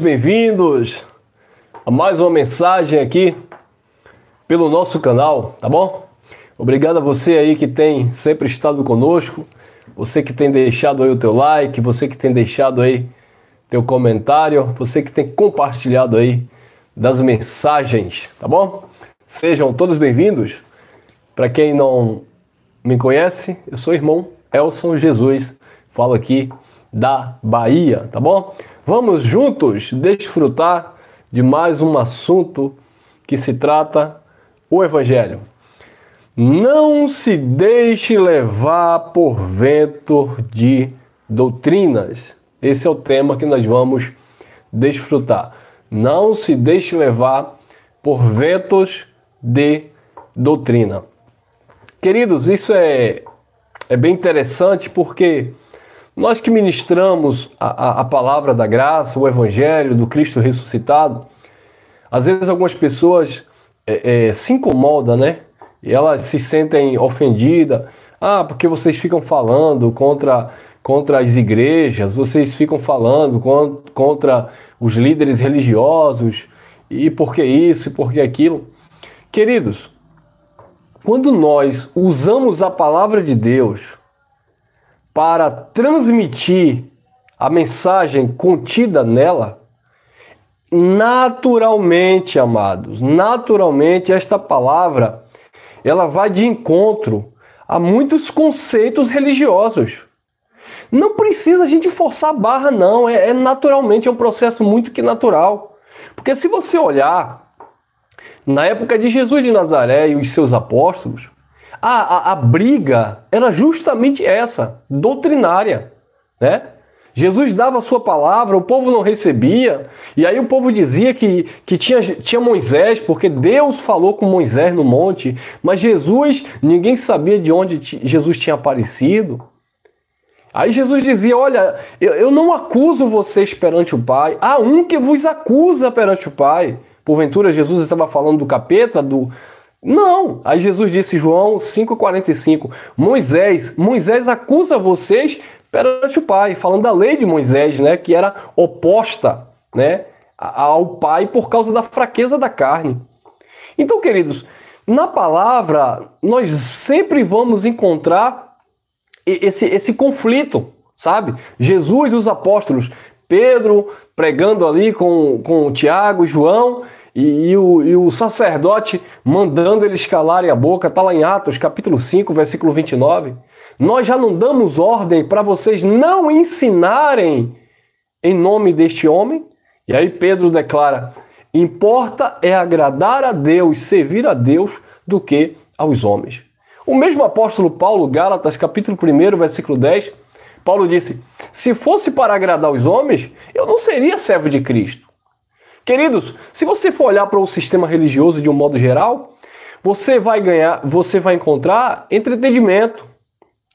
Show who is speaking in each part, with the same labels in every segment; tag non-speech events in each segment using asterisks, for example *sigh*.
Speaker 1: bem-vindos a mais uma mensagem aqui pelo nosso canal, tá bom? Obrigado a você aí que tem sempre estado conosco, você que tem deixado aí o teu like, você que tem deixado aí teu comentário, você que tem compartilhado aí das mensagens, tá bom? Sejam todos bem-vindos. Para quem não me conhece, eu sou o irmão Elson Jesus, falo aqui da Bahia, tá bom? Vamos juntos desfrutar de mais um assunto que se trata o Evangelho. Não se deixe levar por vento de doutrinas. Esse é o tema que nós vamos desfrutar. Não se deixe levar por ventos de doutrina. Queridos, isso é, é bem interessante porque nós que ministramos a, a, a palavra da graça, o evangelho do Cristo ressuscitado, às vezes algumas pessoas é, é, se incomodam, né? E elas se sentem ofendidas. Ah, porque vocês ficam falando contra, contra as igrejas, vocês ficam falando contra, contra os líderes religiosos, e por que isso, e por que aquilo. Queridos, quando nós usamos a palavra de Deus para transmitir a mensagem contida nela, naturalmente, amados, naturalmente esta palavra ela vai de encontro a muitos conceitos religiosos. Não precisa a gente forçar a barra, não. É, é naturalmente, é um processo muito que natural. Porque se você olhar na época de Jesus de Nazaré e os seus apóstolos, a, a, a briga era justamente essa, doutrinária, né? Jesus dava a sua palavra, o povo não recebia, e aí o povo dizia que, que tinha, tinha Moisés, porque Deus falou com Moisés no monte, mas Jesus, ninguém sabia de onde Jesus tinha aparecido. Aí Jesus dizia: Olha, eu, eu não acuso vocês perante o Pai, há um que vos acusa perante o Pai. Porventura, Jesus estava falando do capeta, do, não. Aí Jesus disse, João 5,45, Moisés, Moisés acusa vocês perante o Pai, falando da lei de Moisés, né, que era oposta, né, ao Pai por causa da fraqueza da carne. Então, queridos, na palavra nós sempre vamos encontrar esse, esse conflito, sabe? Jesus e os apóstolos, Pedro pregando ali com, com Tiago e João, e, e, o, e, o, sacerdote mandando eles calarem a boca, está lá em Atos, capítulo 5, versículo 29. Nós já não damos ordem para vocês não ensinarem em nome deste homem? E aí Pedro declara: importa é agradar a Deus, servir a Deus, do que aos homens. O mesmo apóstolo Paulo, Gálatas, capítulo 1, versículo 10, Paulo disse: Se fosse para agradar os homens, eu não seria servo de Cristo. Queridos, se você for olhar para o sistema religioso de um modo geral, você vai ganhar, você vai encontrar entretenimento,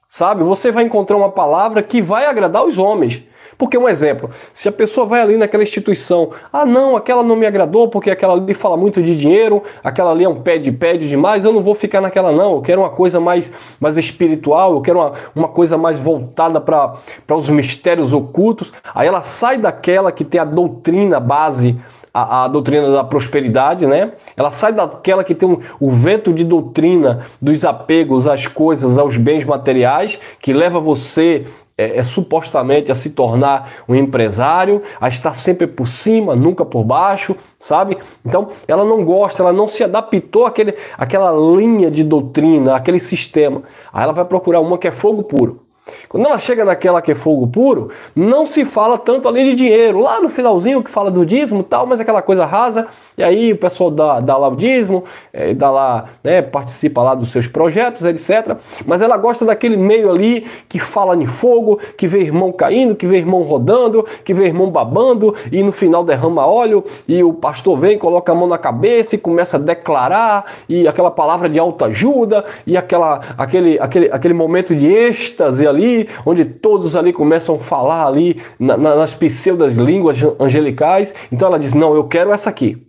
Speaker 1: sabe? Você vai encontrar uma palavra que vai agradar os homens. Porque um exemplo, se a pessoa vai ali naquela instituição, ah não, aquela não me agradou porque aquela ali fala muito de dinheiro, aquela ali é um pé de pede demais, eu não vou ficar naquela não, eu quero uma coisa mais, mais espiritual, eu quero uma, uma coisa mais voltada para os mistérios ocultos. Aí ela sai daquela que tem a doutrina base a, a, doutrina da prosperidade, né? Ela sai daquela que tem um, o vento de doutrina dos apegos às coisas, aos bens materiais, que leva você é, é, supostamente a se tornar um empresário, a estar sempre por cima, nunca por baixo, sabe? Então, ela não gosta, ela não se adaptou àquele, àquela linha de doutrina, aquele sistema. Aí ela vai procurar uma que é fogo puro. Quando ela chega naquela que é fogo puro, não se fala tanto ali de dinheiro. Lá no finalzinho que fala do dízimo tal, mas aquela coisa rasa. E aí o pessoal dá, dá lá o dízimo, é, dá lá, né, participa lá dos seus projetos, etc. Mas ela gosta daquele meio ali que fala em fogo, que vê irmão caindo, que vê irmão rodando, que vê irmão babando e no final derrama óleo e o pastor vem, coloca a mão na cabeça e começa a declarar e aquela palavra de autoajuda e aquela, aquele, aquele, aquele momento de êxtase ali, onde todos ali começam a falar ali na, na, nas pseudas línguas angelicais. Então ela diz: Não, eu quero essa aqui.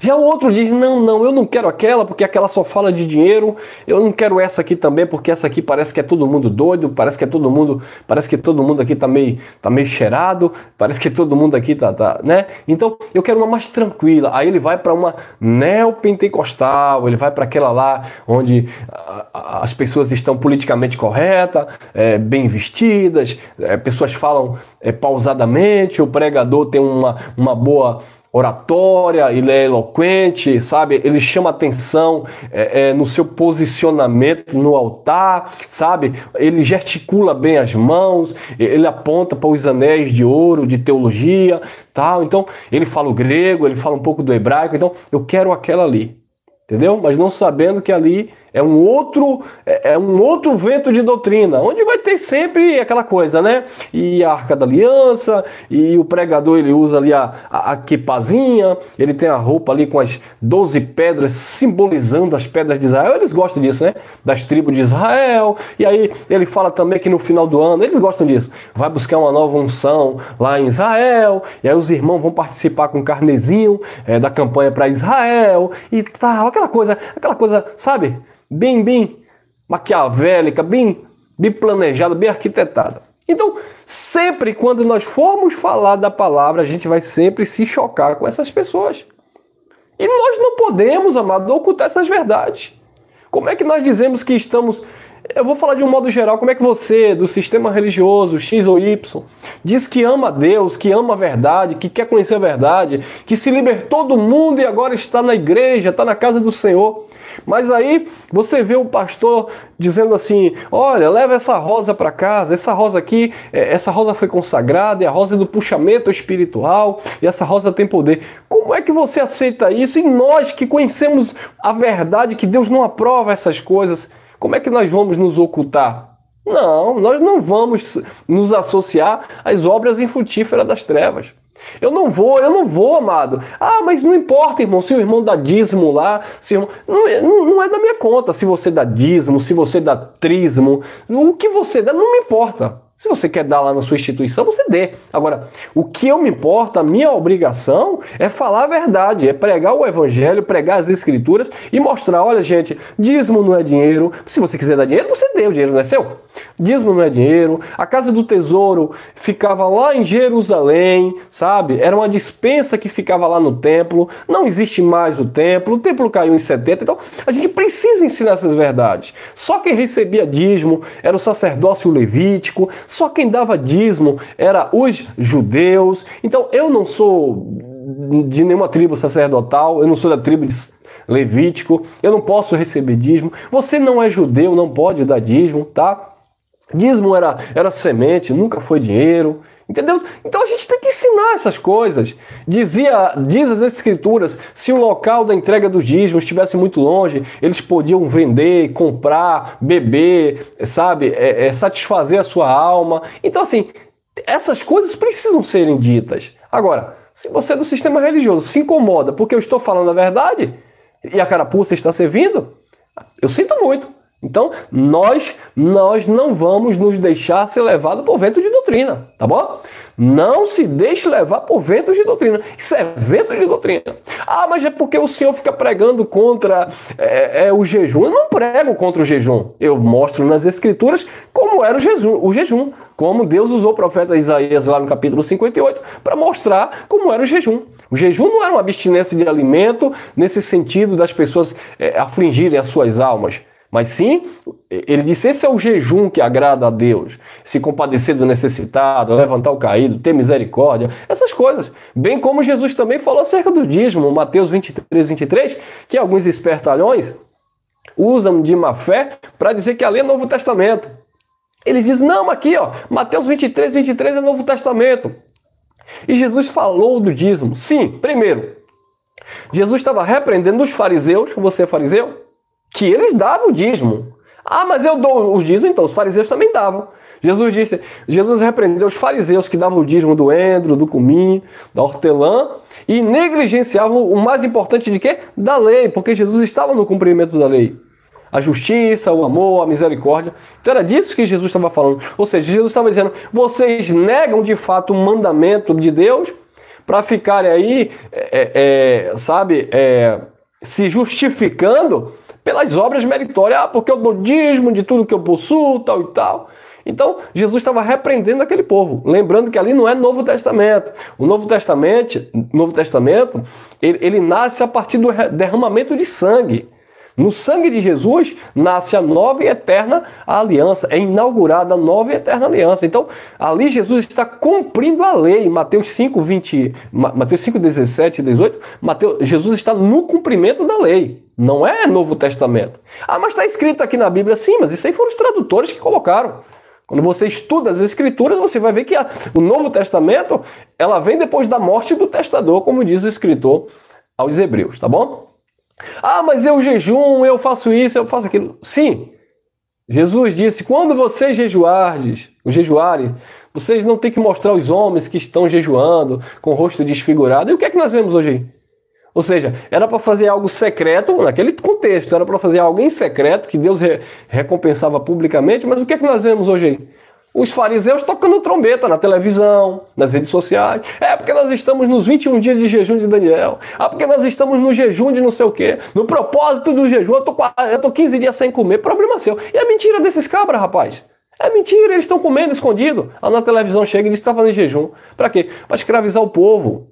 Speaker 1: Já o outro diz: não, não, eu não quero aquela porque aquela só fala de dinheiro, eu não quero essa aqui também porque essa aqui parece que é todo mundo doido, parece que é todo mundo, parece que todo mundo aqui tá meio, tá meio cheirado, parece que todo mundo aqui tá, tá né? Então eu quero uma mais tranquila. Aí ele vai para uma neopentecostal, ele vai para aquela lá onde ah, ah, as pessoas estão politicamente corretas, é, bem vestidas, é, pessoas falam é, pausadamente, o pregador tem uma, uma boa oratória, ele é eloquente, sabe? Ele chama atenção é, é, no seu posicionamento no altar, sabe? Ele gesticula bem as mãos, ele aponta para os anéis de ouro, de teologia, tal. Então, ele fala o grego, ele fala um pouco do hebraico. Então, eu quero aquela ali, entendeu? Mas não sabendo que ali é um outro é, é um outro vento de doutrina, onde vai ter sempre aquela coisa, né? E a arca da aliança, e o pregador ele usa ali a, a, a quipazinha, ele tem a roupa ali com as 12 pedras simbolizando as pedras de Israel. Eles gostam disso, né? Das tribos de Israel. E aí ele fala também que no final do ano, eles gostam disso. Vai buscar uma nova unção lá em Israel, e aí os irmãos vão participar com carnezinho é, da campanha para Israel e tal, aquela coisa, aquela coisa, sabe? bem, bem maquiavélica, bem, bem planejada, bem arquitetada. Então, sempre quando nós formos falar da palavra, a gente vai sempre se chocar com essas pessoas. E nós não podemos, amado, ocultar essas verdades. Como é que nós dizemos que estamos eu vou falar de um modo geral como é que você, do sistema religioso X ou Y, diz que ama Deus, que ama a verdade, que quer conhecer a verdade, que se libertou do mundo e agora está na igreja, está na casa do Senhor. Mas aí você vê o pastor dizendo assim: olha, leva essa rosa para casa, essa rosa aqui, é, essa rosa foi consagrada, é a rosa do puxamento espiritual e essa rosa tem poder. Como é que você aceita isso? E nós que conhecemos a verdade, que Deus não aprova essas coisas. Como é que nós vamos nos ocultar? Não, nós não vamos nos associar às obras infrutíferas das trevas. Eu não vou, eu não vou, amado. Ah, mas não importa, irmão, se o irmão dá dízimo lá, se irmão, não, não é da minha conta se você dá dízimo, se você dá trismo, o que você dá, não me importa. Se você quer dar lá na sua instituição, você dê. Agora, o que eu me importo, a minha obrigação é falar a verdade, é pregar o evangelho, pregar as escrituras e mostrar, olha gente, dízimo não é dinheiro. Se você quiser dar dinheiro, você dê, o dinheiro não é seu. Dízimo não é dinheiro. A casa do tesouro ficava lá em Jerusalém, sabe? Era uma dispensa que ficava lá no templo. Não existe mais o templo. O templo caiu em 70. Então, a gente precisa ensinar essas verdades. Só quem recebia dízimo era o sacerdócio levítico, só quem dava dízimo era os judeus. Então eu não sou de nenhuma tribo sacerdotal, eu não sou da tribo de Levítico, eu não posso receber dízimo. Você não é judeu, não pode dar dízimo, tá? Dízimo era, era semente, nunca foi dinheiro, entendeu? Então a gente tem que ensinar essas coisas. Dizia, diz as escrituras, se o local da entrega dos dízimos estivesse muito longe, eles podiam vender, comprar, beber, sabe, é, é, satisfazer a sua alma. Então assim, essas coisas precisam serem ditas. Agora, se você é do sistema religioso, se incomoda porque eu estou falando a verdade e a carapuça está servindo, eu sinto muito. Então, nós nós não vamos nos deixar ser levados por vento de doutrina, tá bom? Não se deixe levar por vento de doutrina. Isso é vento de doutrina. Ah, mas é porque o senhor fica pregando contra é, é, o jejum. Eu não prego contra o jejum. Eu mostro nas escrituras como era o jejum, o jejum como Deus usou o profeta Isaías lá no capítulo 58 para mostrar como era o jejum. O jejum não era uma abstinência de alimento nesse sentido das pessoas é, afligirem as suas almas. Mas sim, ele disse: esse é o jejum que agrada a Deus. Se compadecer do necessitado, levantar o caído, ter misericórdia, essas coisas. Bem como Jesus também falou acerca do dízimo, Mateus 23, 23, que alguns espertalhões usam de má fé para dizer que a lei é Novo Testamento. Ele diz: não, aqui, ó, Mateus 23, 23 é Novo Testamento. E Jesus falou do dízimo. Sim, primeiro, Jesus estava repreendendo os fariseus, você é fariseu? que eles davam o dízimo. Ah, mas eu dou o dízimo, então os fariseus também davam. Jesus disse, Jesus repreendeu os fariseus que davam o dízimo do endro, do cumim, da hortelã e negligenciavam o mais importante de quê? Da lei, porque Jesus estava no cumprimento da lei. A justiça, o amor, a misericórdia. Então era disso que Jesus estava falando. Ou seja, Jesus estava dizendo: vocês negam de fato o mandamento de Deus para ficarem aí, é, é, é, sabe, é, se justificando pelas obras meritórias, ah, porque eu dou dízimo de tudo que eu possuo, tal e tal. Então, Jesus estava repreendendo aquele povo, lembrando que ali não é Novo Testamento. O Novo Testamento, Novo Testamento, ele, ele nasce a partir do derramamento de sangue. No sangue de Jesus nasce a nova e eterna aliança, é inaugurada a nova e eterna aliança. Então, ali Jesus está cumprindo a lei, Mateus 5, 20, Mateus 5, 17 e 18, Mateus, Jesus está no cumprimento da lei. Não é Novo Testamento. Ah, mas está escrito aqui na Bíblia, sim, mas isso aí foram os tradutores que colocaram. Quando você estuda as escrituras, você vai ver que a, o Novo Testamento, ela vem depois da morte do testador, como diz o escritor aos hebreus, tá bom? Ah, mas eu jejum, eu faço isso, eu faço aquilo. Sim. Jesus disse: quando vocês jejuardes, os jejuarem, vocês não têm que mostrar os homens que estão jejuando, com o rosto desfigurado. E o que é que nós vemos hoje? Ou seja, era para fazer algo secreto, naquele contexto, era para fazer algo em secreto, que Deus re recompensava publicamente, mas o que é que nós vemos hoje aí? os fariseus tocando trombeta na televisão, nas redes sociais. É porque nós estamos nos 21 dias de jejum de Daniel. É porque nós estamos no jejum de não sei o quê. No propósito do jejum, eu tô, eu tô 15 dias sem comer. Problema seu. E é mentira desses cabras, rapaz. É mentira, eles estão comendo escondido. A ah, na televisão chega e diz que está fazendo jejum. Para quê? Para escravizar o povo.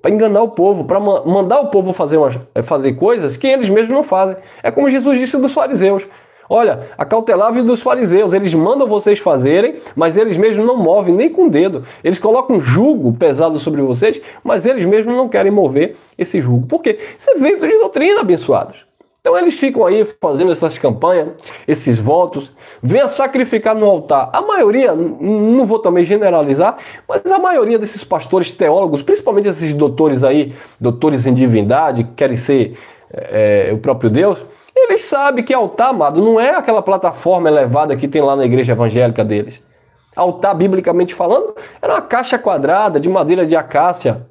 Speaker 1: Para enganar o povo, para mandar o povo fazer, eh, fazer coisas que eles mesmos não fazem. É como Jesus disse dos fariseus. Olha, a cautelar dos fariseus, eles mandam vocês fazerem, mas eles mesmos não movem nem com o dedo. Eles colocam um jugo pesado sobre vocês, mas eles mesmos não querem mover esse jugo. Por quê? Isso é vento de doutrina, abençoados. Então eles ficam aí fazendo essas campanhas, esses votos, venha sacrificar no altar. A maioria, não vou também generalizar, mas a maioria desses pastores teólogos, principalmente esses doutores aí, doutores em divindade, que querem ser é, o próprio Deus, eles sabem que altar, amado, não é aquela plataforma elevada que tem lá na igreja evangélica deles. Altar, biblicamente falando, era uma caixa quadrada de madeira de acácia,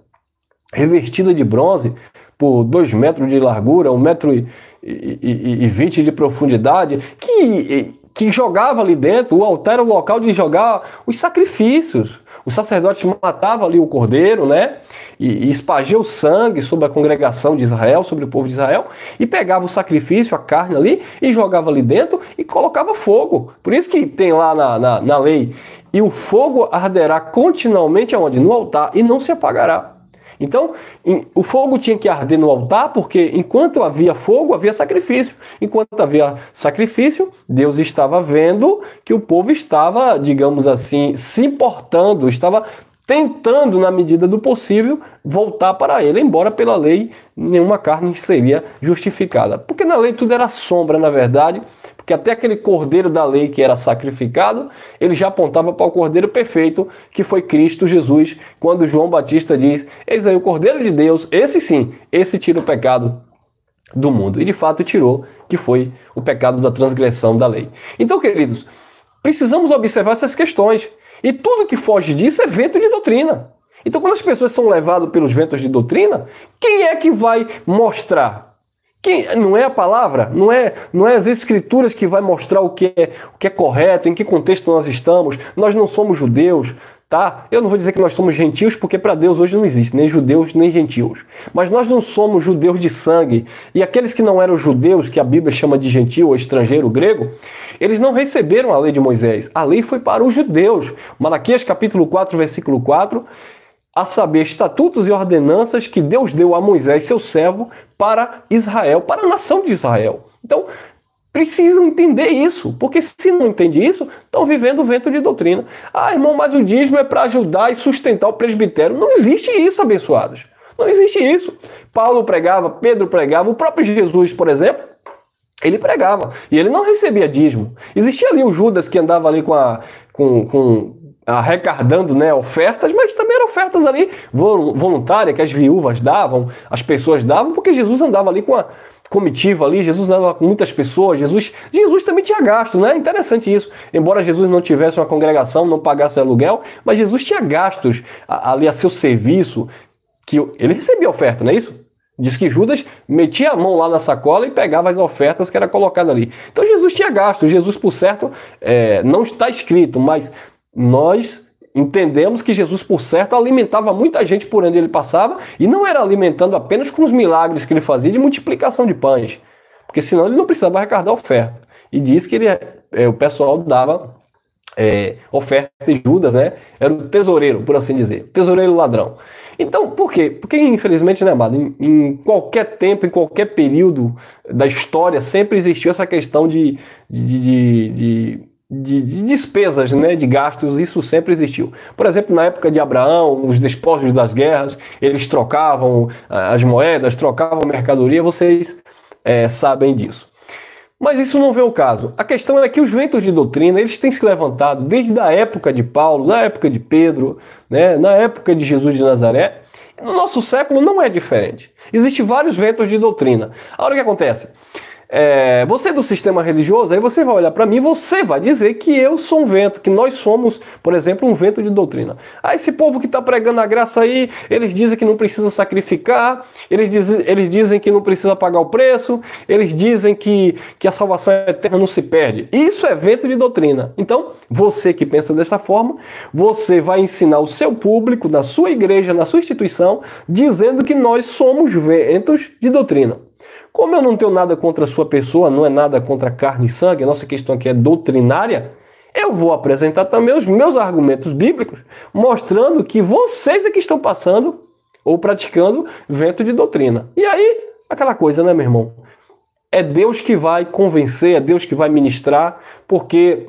Speaker 1: revestida de bronze, por dois metros de largura, um metro e, e, e, e de profundidade, que que jogava ali dentro, o altar era o local de jogar os sacrifícios. Os sacerdotes matava ali o cordeiro, né? E, e espargia o sangue sobre a congregação de Israel, sobre o povo de Israel, e pegava o sacrifício, a carne ali, e jogava ali dentro e colocava fogo. Por isso que tem lá na, na, na lei. E o fogo arderá continuamente aonde? No altar, e não se apagará. Então, em, o fogo tinha que arder no altar, porque enquanto havia fogo, havia sacrifício. Enquanto havia sacrifício, Deus estava vendo que o povo estava, digamos assim, se importando, estava tentando, na medida do possível, voltar para ele, embora pela lei nenhuma carne seria justificada. Porque na lei tudo era sombra, na verdade, porque até aquele cordeiro da lei que era sacrificado, ele já apontava para o cordeiro perfeito, que foi Cristo Jesus, quando João Batista diz: Eis aí o cordeiro de Deus, esse sim, esse tira o pecado do mundo. E de fato tirou, que foi o pecado da transgressão da lei. Então, queridos, precisamos observar essas questões. E tudo que foge disso é vento de doutrina. Então, quando as pessoas são levadas pelos ventos de doutrina, quem é que vai mostrar quem, não é a palavra, não é, não é as escrituras que vai mostrar o que é, o que é correto, em que contexto nós estamos. Nós não somos judeus, tá? Eu não vou dizer que nós somos gentios, porque para Deus hoje não existe nem judeus nem gentios. Mas nós não somos judeus de sangue. E aqueles que não eram judeus, que a Bíblia chama de gentio ou estrangeiro grego, eles não receberam a lei de Moisés. A lei foi para os judeus. Malaquias capítulo 4, versículo 4, a saber, estatutos e ordenanças que Deus deu a Moisés, seu servo, para Israel, para a nação de Israel. Então, precisam entender isso, porque se não entende isso, estão vivendo o vento de doutrina. Ah, irmão, mas o dízimo é para ajudar e sustentar o presbitério. Não existe isso, abençoados. Não existe isso. Paulo pregava, Pedro pregava, o próprio Jesus, por exemplo, ele pregava e ele não recebia dízimo. Existia ali o Judas que andava ali com a com, com arrecadando né, ofertas, mas também eram ofertas ali voluntárias que as viúvas davam, as pessoas davam, porque Jesus andava ali com a comitiva ali, Jesus andava com muitas pessoas, Jesus, Jesus também tinha gasto, né? Interessante isso. Embora Jesus não tivesse uma congregação, não pagasse aluguel, mas Jesus tinha gastos ali a seu serviço, que ele recebia oferta, não é isso? Diz que Judas metia a mão lá na sacola e pegava as ofertas que era colocada ali. Então Jesus tinha gasto. Jesus, por certo, é, não está escrito, mas nós entendemos que Jesus, por certo, alimentava muita gente por onde ele passava e não era alimentando apenas com os milagres que ele fazia de multiplicação de pães, porque senão ele não precisava arrecadar oferta. E diz que ele, é, o pessoal dava é, oferta de Judas, né? Era o tesoureiro, por assim dizer, tesoureiro ladrão. Então, por quê? Porque, infelizmente, né, Amado, em, em, qualquer tempo, em qualquer período da história, sempre existiu essa questão de, de, de, de de, de, despesas, né, de gastos, isso sempre existiu. Por exemplo, na época de Abraão, os despojos das guerras, eles trocavam ah, as moedas, trocavam mercadoria, vocês é, sabem disso. Mas isso não vem ao caso. A questão é que os ventos de doutrina, eles têm se levantado desde a época de Paulo, na época de Pedro, né, na época de Jesus de Nazaré, no nosso século não é diferente. Existem vários ventos de doutrina. A hora que acontece? é, você é do sistema religioso, aí você vai olhar para mim, você vai dizer que eu sou um vento, que nós somos, por exemplo, um vento de doutrina. Ah, esse povo que está pregando a graça aí, eles dizem que não precisa sacrificar, eles, diz, eles dizem que não precisa pagar o preço, eles dizem que, que a salvação eterna não se perde. Isso é vento de doutrina. Então, você que pensa dessa forma, você vai ensinar o seu público, na sua igreja, na sua instituição, dizendo que nós somos ventos de doutrina. Como eu não tenho nada contra a sua pessoa, não é nada contra carne e sangue, a nossa questão aqui é doutrinária, eu vou apresentar também os meus argumentos bíblicos, mostrando que vocês é que estão passando ou praticando vento de doutrina. E aí, aquela coisa, né, meu irmão? É Deus que vai convencer, é Deus que vai ministrar, porque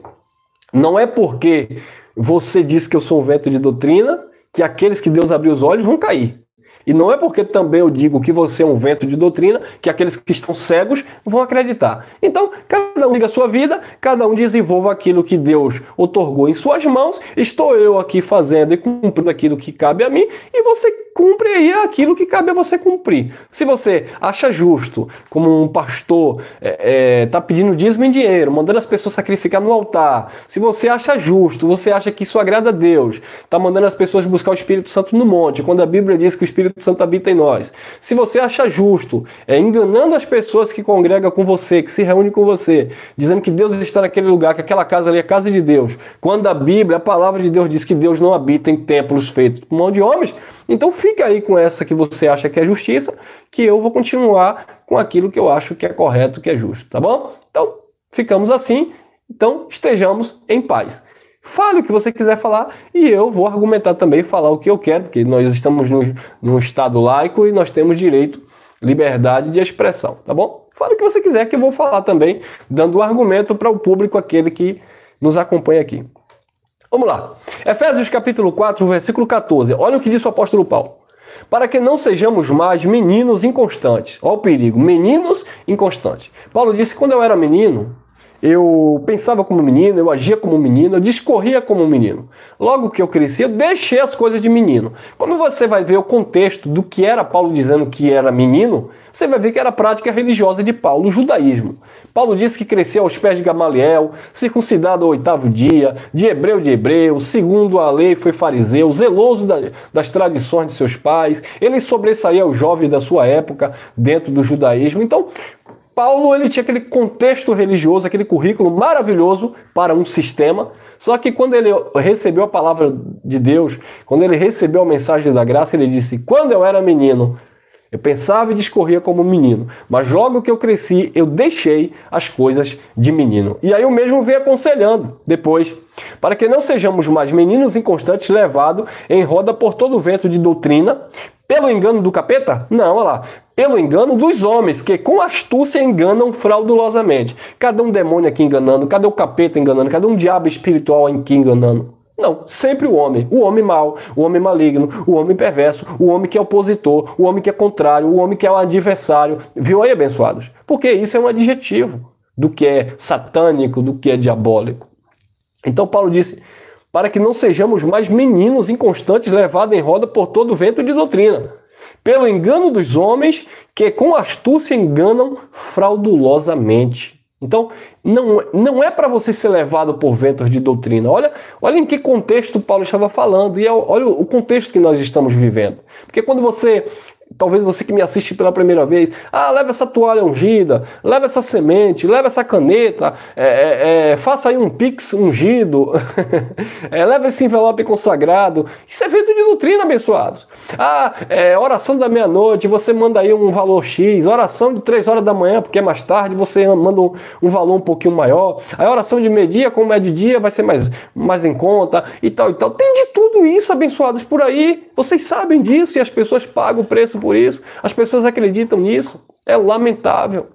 Speaker 1: não é porque você disse que eu sou um vento de doutrina que aqueles que Deus abriu os olhos vão cair. E não é porque também eu digo que você é um vento de doutrina que aqueles que estão cegos vão acreditar. Então, cada um liga a sua vida, cada um desenvolva aquilo que Deus otorgou em suas mãos. Estou eu aqui fazendo e cumprindo aquilo que cabe a mim, e você cumpre aí aquilo que cabe a você cumprir. Se você acha justo, como um pastor está é, é tá pedindo dízimo em dinheiro, mandando as pessoas sacrificar no altar, se você acha justo, você acha que isso agrada a Deus, está mandando as pessoas buscar o Espírito Santo no monte, quando a Bíblia diz que o Espírito Santo habita em nós. Se você acha justo, é, enganando as pessoas que congregam com você, que se reúnem com você, dizendo que Deus está naquele lugar, que aquela casa ali é a casa de Deus, quando a Bíblia, a palavra de Deus diz que Deus não habita em templos feitos por mão de homens, então fica aí com essa que você acha que é justiça, que eu vou continuar com aquilo que eu acho que é correto, que é justo, tá bom? Então ficamos assim, então estejamos em paz. Fale o que você quiser falar e eu vou argumentar também, falar o que eu quero, porque nós estamos num, num estado laico e nós temos direito, liberdade de expressão, tá bom? Fale o que você quiser que eu vou falar também, dando argumento para o público, aquele que nos acompanha aqui. Vamos lá. Efésios capítulo 4, versículo 14. Olha o que disse o apóstolo Paulo. Para que não sejamos mais meninos inconstantes. Olha o perigo. Meninos inconstantes. Paulo disse que quando eu era menino, eu pensava como menino, eu agia como menino, eu discorria como menino. Logo que eu cresci, eu deixei as coisas de menino. Quando você vai ver o contexto do que era Paulo dizendo que era menino, você vai ver que era a prática religiosa de Paulo, o judaísmo. Paulo disse que cresceu aos pés de Gamaliel, circuncidado ao oitavo dia, de hebreu de hebreu, segundo a lei foi fariseu, zeloso das tradições de seus pais, ele sobressaía aos jovens da sua época dentro do judaísmo. Então, Paulo ele tinha aquele contexto religioso, aquele currículo maravilhoso para um sistema. Só que quando ele recebeu a palavra de Deus, quando ele recebeu a mensagem da graça, ele disse: Quando eu era menino, eu pensava e discorria como menino, mas logo que eu cresci, eu deixei as coisas de menino. E aí o mesmo veio aconselhando depois, para que não sejamos mais meninos inconstantes levados em roda por todo o vento de doutrina, pelo engano do capeta? Não, olha lá. Pelo engano dos homens, que com astúcia enganam fraudulosamente. Cada um demônio aqui enganando, cada um capeta enganando, cada um diabo espiritual aqui enganando. Não, sempre o homem. O homem mau, o homem maligno, o homem perverso, o homem que é opositor, o homem que é contrário, o homem que é o adversário. Viu aí, abençoados? Porque isso é um adjetivo do que é satânico, do que é diabólico. Então Paulo disse: para que não sejamos mais meninos inconstantes levados em roda por todo vento de doutrina, pelo engano dos homens que com astúcia enganam fraudulosamente. Então, não, é, não é para você ser levado por ventos de doutrina. Olha, olha em que contexto Paulo estava falando e é olha o contexto que nós estamos vivendo. Porque quando você talvez você que me assiste pela primeira vez, ah, leva essa toalha ungida, leva essa semente, leva essa caneta, é, é, é faça aí um pix ungido, *laughs* é, leva esse envelope consagrado. Isso é feito de doutrina, abençoados. Ah, é, oração da meia-noite, você manda aí um valor X, oração de 3 horas da manhã, porque é mais tarde, você manda um, um valor um pouquinho maior. A oração de meio-dia, como é de dia, vai ser mais, mais em conta e tal e tal. Tem de tudo isso, abençoados, por aí. Vocês sabem disso e as pessoas pagam o preço por isso. As pessoas acreditam nisso. É lamentável.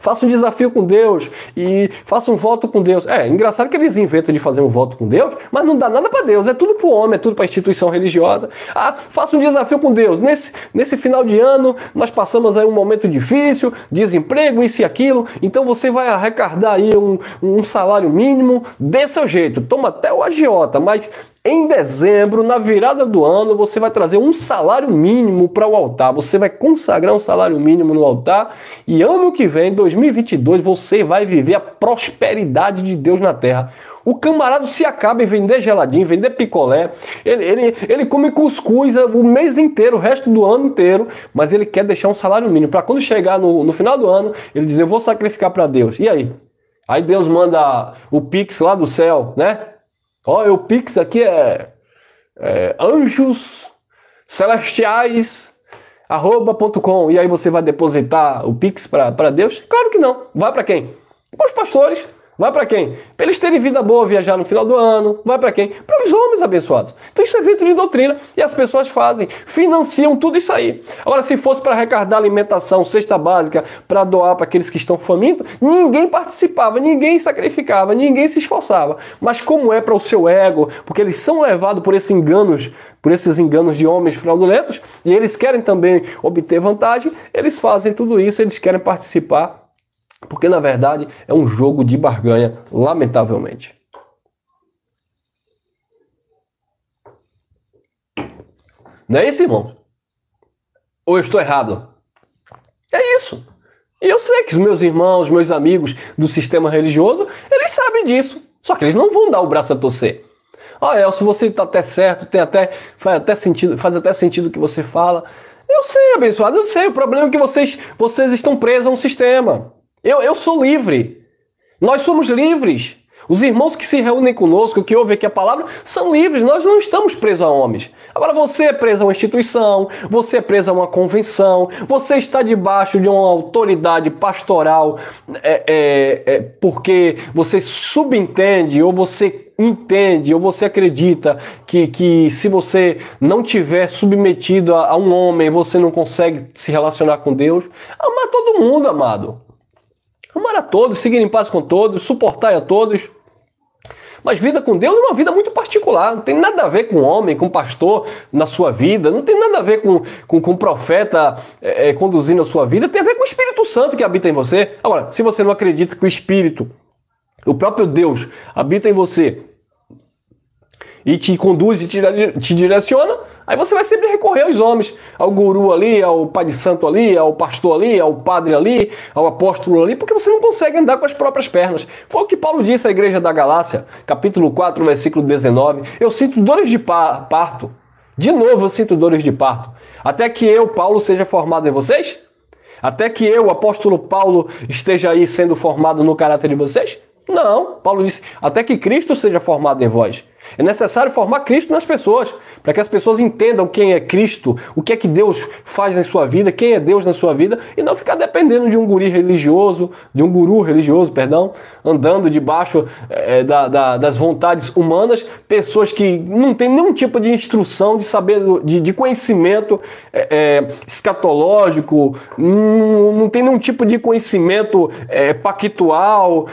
Speaker 1: Faça um desafio com Deus e faça um voto com Deus. É, engraçado que eles inventam de fazer um voto com Deus, mas não dá nada para Deus, é tudo para o homem, é tudo para a instituição religiosa. Ah, faça um desafio com Deus. Nesse, nesse final de ano, nós passamos aí um momento difícil, desemprego, isso e aquilo, então você vai arrecadar aí um, um salário mínimo, desse jeito, toma até o agiota, mas em dezembro, na virada do ano, você vai trazer um salário mínimo para o altar. Você vai consagrar um salário mínimo no altar e ano que vem, 2022, você vai viver a prosperidade de Deus na terra. O camarada se acaba em vender geladinho, vender picolé. Ele, ele, ele come cuscuz o mês inteiro, o resto do ano inteiro, mas ele quer deixar um salário mínimo para quando chegar no, no final do ano, ele dizer: Eu vou sacrificar para Deus. E aí? Aí Deus manda o pix lá do céu, né? Ó, o Pix aqui é, é anjos celestiais arroba.com e aí você vai depositar o Pix para Deus? Claro que não. Vai para quem? Para os pastores. Vai para quem? Para eles terem vida boa, viajar no final do ano. Vai para quem? Para os homens abençoados. Então isso é feito de doutrina e as pessoas fazem, financiam tudo isso aí. Agora, se fosse para arrecadar alimentação, cesta básica, para doar para aqueles que estão famintos, ninguém participava, ninguém sacrificava, ninguém se esforçava. Mas como é para o seu ego, porque eles são levados por esses enganos, por esses enganos de homens fraudulentos, e eles querem também obter vantagem, eles fazem tudo isso, eles querem participar porque na verdade é um jogo de barganha, lamentavelmente. Não é isso, irmão? Ou eu estou errado? É isso. E eu sei que os meus irmãos, meus amigos do sistema religioso, eles sabem disso. Só que eles não vão dar o braço a torcer. Ah, Elcio, você está até certo, tem até, faz até sentido, faz até sentido o que você fala. Eu sei, abençoado, eu sei. O problema é que vocês, vocês estão presos a um sistema. Eu, eu sou livre. Nós somos livres. Os irmãos que se reúnem conosco, que ouvem aqui a palavra, são livres. Nós não estamos presos a homens. Agora você é preso a uma instituição, você é preso a uma convenção, você está debaixo de uma autoridade pastoral é, é, é, porque você subentende ou você entende ou você acredita que, que se você não tiver submetido a, a um homem, você não consegue se relacionar com Deus. Amar todo mundo, amado. Amar a todos, seguir em paz com todos, suportar a todos. Mas vida com Deus é uma vida muito particular, não tem nada a ver com homem, com pastor na sua vida, não tem nada a ver com, com, com profeta é, é conduzindo a sua vida, tem a ver com o Espírito Santo que habita em você. Agora, se você não acredita que o Espírito, o próprio Deus, habita em você e te conduz e te, te direciona, aí você vai sempre recorrer aos homens, ao guru ali, ao pai de santo ali, ao pastor ali, ao padre ali, ao apóstolo ali, porque você não consegue andar com as próprias pernas. Foi o que Paulo disse à igreja da Galácia, capítulo 4, versículo 19. Eu sinto dores de parto. De novo eu sinto dores de parto. Até que eu, Paulo, seja formado em vocês? Até que eu, apóstolo Paulo, esteja aí sendo formado no caráter de vocês? Não, Paulo disse, até que Cristo seja formado em vós. É necessário formar Cristo nas pessoas, para que as pessoas entendam quem é Cristo, o que é que Deus faz na sua vida, quem é Deus na sua vida, e não ficar dependendo de um guri religioso, de um guru religioso, perdão, andando debaixo é, da, da, das vontades humanas, pessoas que não têm nenhum tipo de instrução, de saber, de, de conhecimento é, é, escatológico, não, não tem nenhum tipo de conhecimento pactual,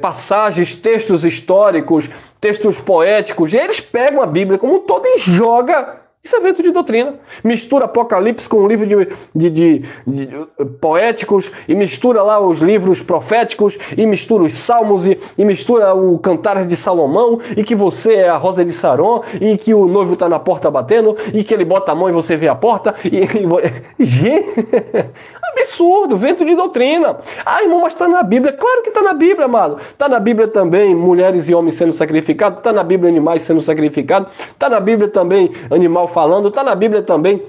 Speaker 1: passagens, textos históricos textos poéticos, eles pegam a Bíblia como um todo e joga isso é vento de doutrina. Mistura Apocalipse com um livro de, de, de, de, eh, poéticos, e mistura lá os livros proféticos, e mistura os salmos, e, e mistura o cantar de Salomão, e que você é a rosa de Saron, e que o noivo está na porta batendo, e que ele bota a mão e você vê a porta. E, *laughs* e... Gente, *laughs* absurdo, vento de doutrina. Ah, irmão, mas está na Bíblia. Claro que está na Bíblia, amado. Está na Bíblia também mulheres e homens sendo sacrificados, está na Bíblia animais sendo sacrificados, está na Bíblia também animal falando, tá na Bíblia também,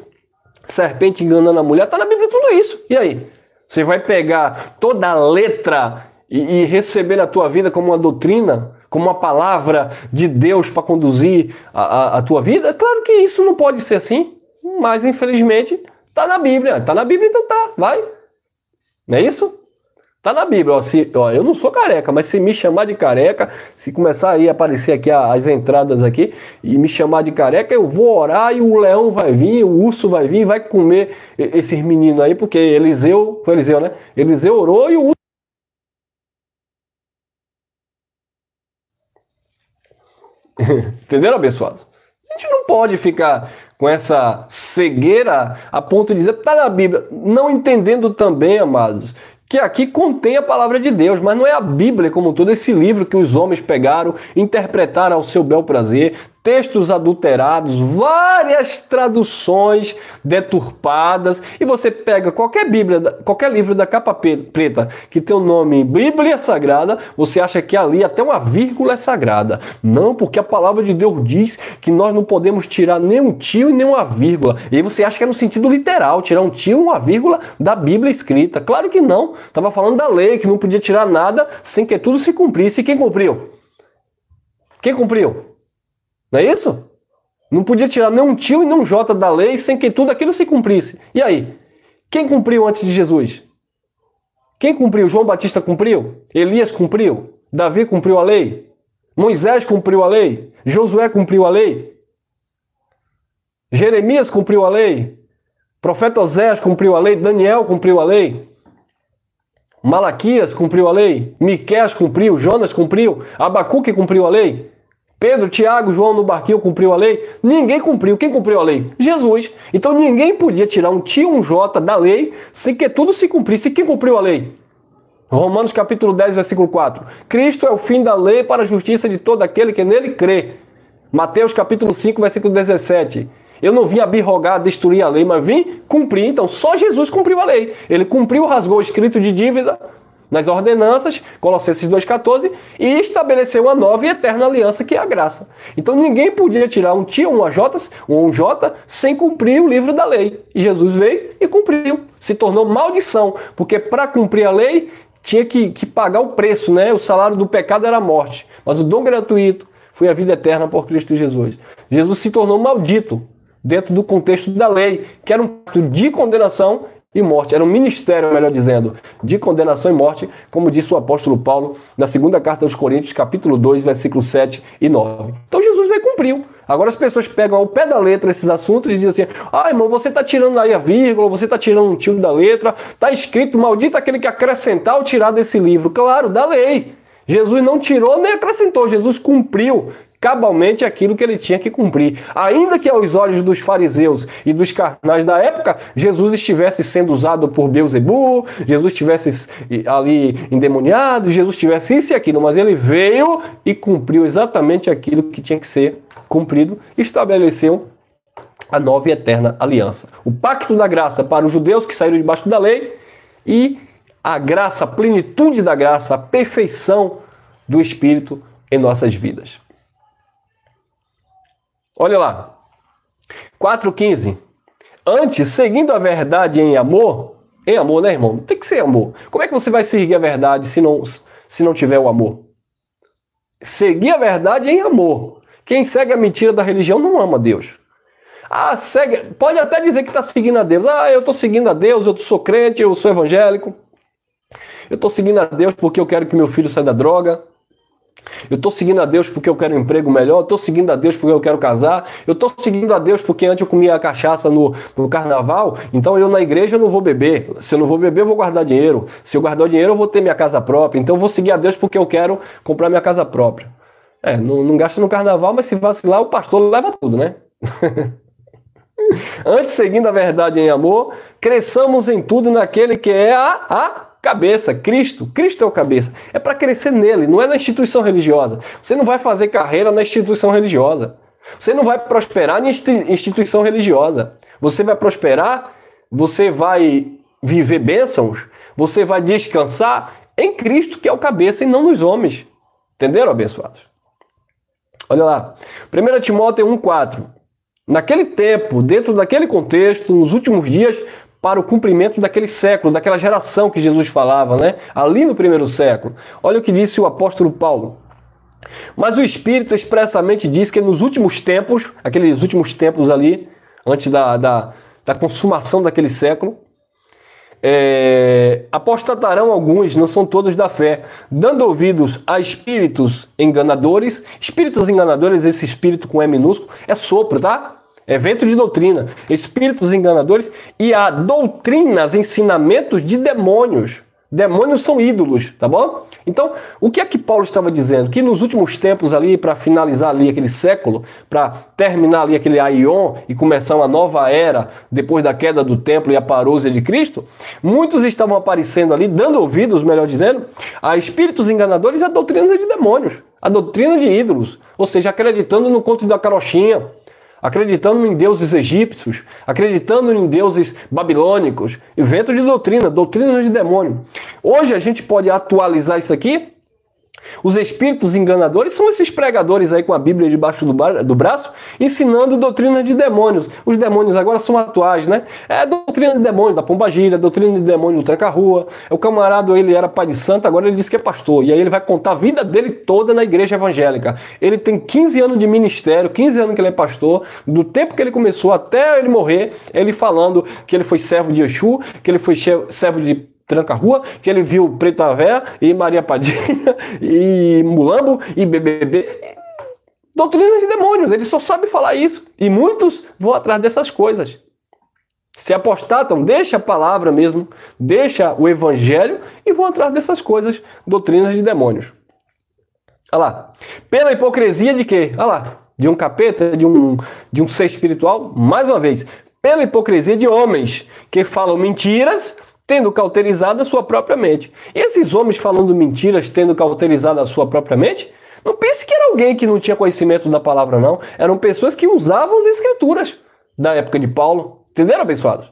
Speaker 1: serpente enganando a mulher, tá na Bíblia tudo isso. E aí? Você vai pegar toda a letra e, e receber na tua vida como uma doutrina, como uma palavra de Deus para conduzir a, a, a tua vida? É claro que isso não pode ser assim, mas infelizmente tá na Bíblia. tá na Bíblia, então tá, vai. Não é isso? Tá na Bíblia, ó, se, ó, eu não sou careca, mas se me chamar de careca, se começar aí a aparecer aqui as entradas aqui e me chamar de careca, eu vou orar e o leão vai vir, o urso vai vir, vai comer esses meninos aí, porque Eliseu, foi Eliseu, né? Eliseu orou e o urso *laughs* Entenderam, abençoados? A gente não pode ficar com essa cegueira a ponto de dizer, tá na Bíblia, não entendendo também, amados, que aqui contém a palavra de Deus, mas não é a Bíblia como todo esse livro que os homens pegaram, interpretaram ao seu bel prazer, textos adulterados, várias traduções deturpadas, e você pega qualquer Bíblia, qualquer livro da capa preta que tem o nome Bíblia Sagrada, você acha que ali é até uma vírgula é sagrada. Não, porque a palavra de Deus diz que nós não podemos tirar nem um tio e nem uma vírgula. E aí você acha que é no sentido literal, tirar um tio e uma vírgula da Bíblia escrita. Claro que não. Estava falando da lei, que não podia tirar nada sem que tudo se cumprisse. E quem cumpriu? Quem cumpriu? Não é isso? Não podia tirar nem um tio e nem um J da lei sem que tudo aquilo se cumprisse. E aí? Quem cumpriu antes de Jesus? Quem cumpriu? João Batista cumpriu? Elias cumpriu? Davi cumpriu a lei? Moisés cumpriu a lei? Josué cumpriu a lei? Jeremias cumpriu a lei? Profeta Oséias cumpriu a lei? Daniel cumpriu a lei? Malaquias cumpriu a lei? Miqueias cumpriu? Jonas cumpriu? Abacuque cumpriu a lei? Pedro, Tiago, João no barquinho cumpriu a lei? Ninguém cumpriu. Quem cumpriu a lei? Jesus. Então ninguém podia tirar um tio, um J da lei sem que tudo se cumprisse. Quem cumpriu a lei? Romanos capítulo 10, versículo 4. Cristo é o fim da lei para a justiça de todo aquele que nele crê. Mateus capítulo 5, versículo 17. Eu não vim abirrogar, destruir a lei, mas vim cumprir. Então, só Jesus cumpriu a lei. Ele cumpriu, rasgou o escrito de dívida, nas ordenanças, Colossenses 2,14, e estabeleceu uma nova e eterna aliança que é a graça. Então ninguém podia tirar um tio, um AJ, um J, sem cumprir o livro da lei. E Jesus veio e cumpriu. Se tornou maldição, porque para cumprir a lei tinha que, que pagar o preço, né? O salário do pecado era a morte, mas o dom gratuito foi a vida eterna por Cristo Jesus. Jesus se tornou maldito dentro do contexto da lei, que era um pacto de condenação e morte. Era um ministério, melhor dizendo, de condenação e morte, como disse o apóstolo Paulo na segunda carta aos Coríntios, capítulo 2, versículos 7 e 9. Então Jesus veio cumpriu. Agora as pessoas pegam ao pé da letra esses assuntos e dizem assim: ah, irmão, você está tirando aí a vírgula, você está tirando um tiro da letra, está escrito, maldito aquele que acrescentar ou tirar desse livro. Claro, da lei. Jesus não tirou nem acrescentou, Jesus cumpriu cabalmente aquilo que ele tinha que cumprir. Ainda que aos olhos dos fariseus e dos carnais da época, Jesus estivesse sendo usado por Beuzebu, Jesus estivesse ali endemoniado, Jesus estivesse isso e aquilo, mas ele veio e cumpriu exatamente aquilo que tinha que ser cumprido, estabeleceu a nova e eterna aliança. O pacto da graça para os judeus que saíram debaixo da lei e a graça, a plenitude da graça, a perfeição do Espírito em nossas vidas. Olha lá. 4,15. Antes, seguindo a verdade em amor, em amor, né, irmão? Tem que ser amor. Como é que você vai seguir a verdade se não, se não tiver o amor? Seguir a verdade em amor. Quem segue a mentira da religião não ama Deus. Ah, segue. Pode até dizer que está seguindo a Deus. Ah, eu estou seguindo a Deus, eu sou crente, eu sou evangélico. Eu estou seguindo a Deus porque eu quero que meu filho saia da droga. Eu estou seguindo a Deus porque eu quero um emprego melhor, estou seguindo a Deus porque eu quero casar, eu estou seguindo a Deus porque antes eu comia cachaça no, no carnaval, então eu na igreja não vou beber. Se eu não vou beber, eu vou guardar dinheiro. Se eu guardar dinheiro, eu vou ter minha casa própria. Então eu vou seguir a Deus porque eu quero comprar minha casa própria. É, não, não gasta no carnaval, mas se vacilar, o pastor leva tudo, né? *laughs* antes, seguindo a verdade em amor, cresçamos em tudo naquele que é a, a Cabeça, Cristo, Cristo é o cabeça. É para crescer nele, não é na instituição religiosa. Você não vai fazer carreira na instituição religiosa. Você não vai prosperar na instituição religiosa. Você vai prosperar, você vai viver bênçãos, você vai descansar em Cristo, que é o cabeça, e não nos homens. Entenderam, abençoados? Olha lá. 1 Timóteo 1,4. Naquele tempo, dentro daquele contexto, nos últimos dias, para o cumprimento daquele século, daquela geração que Jesus falava, né? Ali no primeiro século. Olha o que disse o apóstolo Paulo. Mas o Espírito expressamente diz que nos últimos tempos, aqueles últimos tempos ali, antes da, da, da consumação daquele século, é, apostatarão alguns, não são todos da fé, dando ouvidos a espíritos enganadores. Espíritos enganadores, esse espírito com E minúsculo, é sopro, tá? evento de doutrina, espíritos enganadores e há doutrinas, ensinamentos de demônios. Demônios são ídolos, tá bom? Então, o que é que Paulo estava dizendo? Que nos últimos tempos ali, para finalizar ali aquele século, para terminar ali aquele aion e começar uma nova era depois da queda do templo e a parousia de Cristo, muitos estavam aparecendo ali, dando ouvidos, melhor dizendo, a espíritos enganadores e a doutrina de demônios, a doutrina de ídolos, ou seja, acreditando no conto da carochinha, acreditando em deuses egípcios, acreditando em deuses babilônicos, invento de doutrina, doutrina de demônio. Hoje a gente pode atualizar isso aqui os espíritos enganadores são esses pregadores aí com a Bíblia debaixo do, bar, do braço, ensinando doutrina de demônios. Os demônios agora são atuais, né? É doutrina de demônio da pomba gira, doutrina de demônio do tranca-rua. É o camarada, ele era pai de santo, agora ele diz que é pastor. E aí ele vai contar a vida dele toda na igreja evangélica. Ele tem 15 anos de ministério, 15 anos que ele é pastor, do tempo que ele começou até ele morrer, ele falando que ele foi servo de Exu, que ele foi servo de Tranca-Rua, que ele viu Preta Véia e Maria Padinha *laughs* e Mulambo e BBB. Doutrina de demônios, ele só sabe falar isso. E muitos vão atrás dessas coisas. Se apostatam, deixa a palavra mesmo, deixa o evangelho e vão atrás dessas coisas, doutrinas de demônios. Olha lá. Pela hipocrisia de quê? Olha lá. De um capeta, de um, de um ser espiritual, mais uma vez. Pela hipocrisia de homens que falam mentiras tendo cauterizado a sua própria mente. E esses homens falando mentiras, tendo cauterizado a sua própria mente, não pense que era alguém que não tinha conhecimento da palavra, não. Eram pessoas que usavam as escrituras da época de Paulo. Entenderam, abençoados?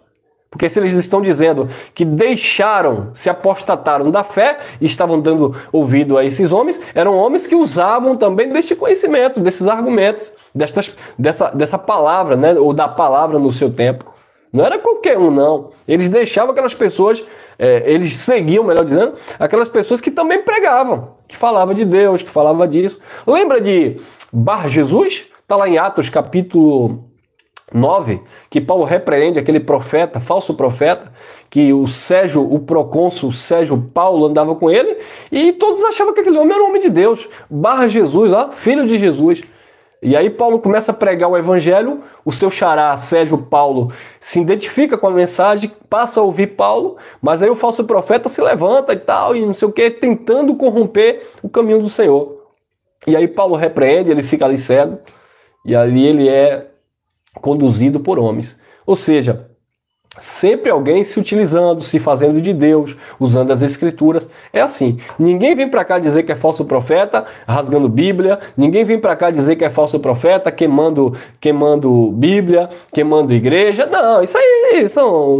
Speaker 1: Porque se eles estão dizendo que deixaram, se apostataram da fé e estavam dando ouvido a esses homens, eram homens que usavam também deste conhecimento, desses argumentos, destas, dessa, dessa palavra, né? ou da palavra no seu tempo. Não era qualquer um, não. Eles deixavam aquelas pessoas, é, eles seguiam, melhor dizendo, aquelas pessoas que também pregavam, que falavam de Deus, que falavam disso. Lembra de Bar Jesus? Está lá em Atos capítulo 9, que Paulo repreende aquele profeta, falso profeta, que o Sérgio, o procônsul Sérgio Paulo andava com ele, e todos achavam que aquele homem era um homem de Deus. Barra Jesus, ó, filho de Jesus. E aí Paulo começa a pregar o evangelho, o seu xará, Sérgio Paulo, se identifica com a mensagem, passa a ouvir Paulo, mas aí o falso profeta se levanta e tal, e não sei o que, tentando corromper o caminho do Senhor. E aí Paulo repreende, ele fica ali cego, e ali ele é conduzido por homens. Ou seja, Sempre alguém se utilizando, se fazendo de Deus, usando as escrituras. É assim. Ninguém vem para cá dizer que é falso profeta, rasgando Bíblia. Ninguém vem para cá dizer que é falso profeta, queimando, queimando Bíblia, queimando igreja. Não, isso aí são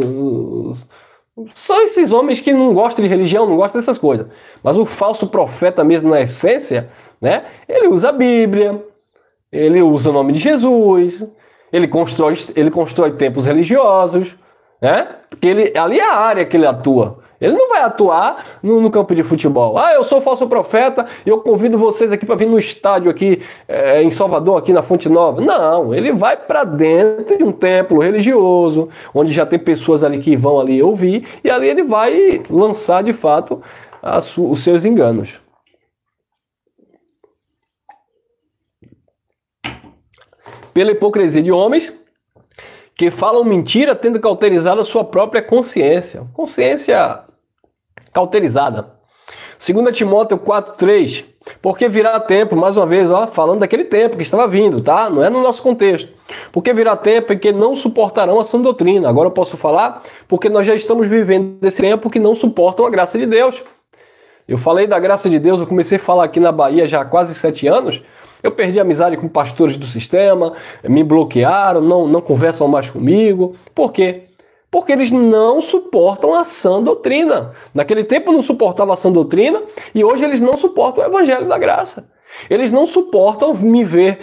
Speaker 1: são esses homens que não gostam de religião, não gostam dessas coisas. Mas o falso profeta mesmo na essência, né? Ele usa a Bíblia, ele usa o nome de Jesus, ele constrói, ele constrói templos religiosos, né? Porque ele, ali é a área que ele atua. Ele não vai atuar no, no, campo de futebol. Ah, eu sou falso profeta e eu convido vocês aqui para vir no estádio aqui é, em Salvador, aqui na Fonte Nova. Não, ele vai para dentro de um templo religioso, onde já tem pessoas ali que vão ali ouvir e ali ele vai lançar de fato os seus enganos. Pela hipocrisia de homens, que falam mentira tendo cauterizado a sua própria consciência. Consciência cauterizada. 2 Timóteo 4,3. Porque virá tempo, mais uma vez, ó, falando daquele tempo que estava vindo, tá? Não é no nosso contexto. Porque virá tempo em que não suportarão a sã doutrina. Agora eu posso falar porque nós já estamos vivendo esse tempo que não suportam a graça de Deus. Eu falei da graça de Deus, eu comecei a falar aqui na Bahia já há quase sete anos, eu perdi amizade com pastores do sistema, me bloquearam, não, não conversam mais comigo. Por quê? Porque eles não suportam a sã doutrina. Naquele tempo não suportava a sã doutrina e hoje eles não suportam o evangelho da graça. Eles não suportam me ver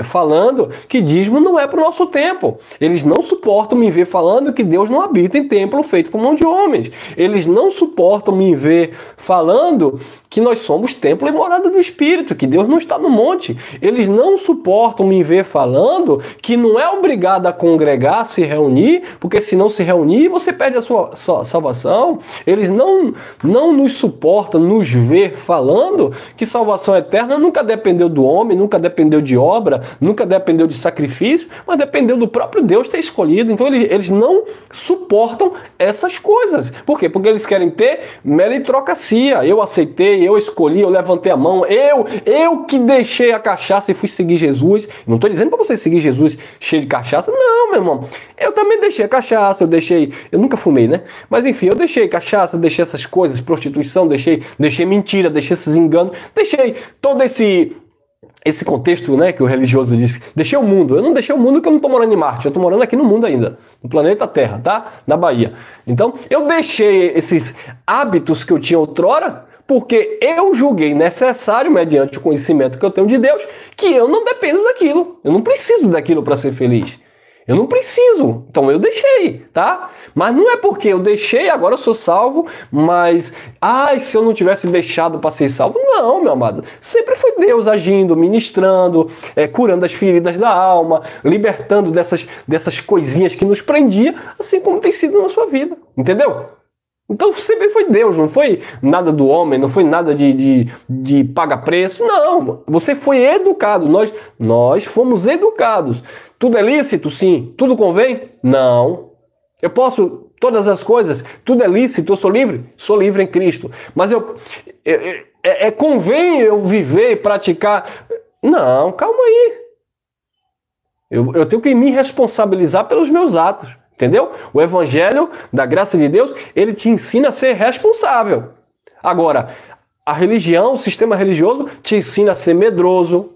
Speaker 1: falando que dízimo não é para o nosso tempo. Eles não suportam me ver falando que Deus não habita em templo feito por mão de homens. Eles não suportam me ver falando que nós somos templo e morada do Espírito, que Deus não está no monte. Eles não suportam me ver falando que não é obrigado a congregar, se reunir, porque se não se reunir, você perde a sua, sua salvação. Eles não, não nos suportam nos ver falando que salvação eterna nunca dependeu do homem, nunca dependeu de obra, nunca dependeu de sacrifício, mas dependeu do próprio Deus ter escolhido. Então eles, eles não suportam essas coisas. Por quê? Porque eles querem ter meritocracia. Eu aceitei, eu escolhi, eu levantei a mão, eu, eu que deixei a cachaça e fui seguir Jesus. Não estou dizendo para você seguir Jesus cheio de cachaça, não, meu irmão. Eu também deixei a cachaça, eu deixei, eu nunca fumei, né? Mas enfim, eu deixei cachaça, deixei essas coisas, prostituição, deixei, deixei mentira, deixei esses enganos, deixei todo todo esse esse contexto, né, que o religioso diz, deixei o mundo. Eu não deixei o mundo que eu não estou morando em Marte, eu estou morando aqui no mundo ainda, no planeta Terra, tá? Na Bahia. Então, eu deixei esses hábitos que eu tinha outrora, porque eu julguei necessário, mediante o conhecimento que eu tenho de Deus, que eu não dependo daquilo. Eu não preciso daquilo para ser feliz. Eu não preciso, então eu deixei, tá? Mas não é porque eu deixei, agora eu sou salvo, mas ai, se eu não tivesse deixado para ser salvo. Não, meu amado. Sempre foi Deus agindo, ministrando, é, curando as feridas da alma, libertando dessas, dessas coisinhas que nos prendia, assim como tem sido na sua vida, entendeu? Então sempre foi Deus, não foi nada do homem, não foi nada de, de, de paga-preço, não. Você foi educado, nós, nós fomos educados. Tudo é lícito? Sim. Tudo convém? Não. Eu posso todas as coisas, tudo é lícito, eu sou livre? Sou livre em Cristo. Mas eu, eu, eu é, é, convém eu viver e praticar? Não, calma aí. Eu, eu tenho que me responsabilizar pelos meus atos. Entendeu? O evangelho da graça de Deus, ele te ensina a ser responsável. Agora, a religião, o sistema religioso, te ensina a ser medroso,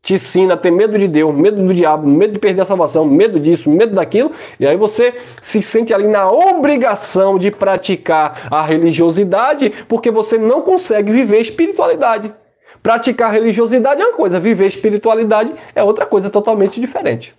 Speaker 1: te ensina a ter medo de Deus, medo do diabo, medo de perder a salvação, medo disso, medo daquilo, e aí você se sente ali na obrigação de praticar a religiosidade, porque você não consegue viver espiritualidade. Praticar religiosidade é uma coisa, viver espiritualidade é outra coisa totalmente diferente.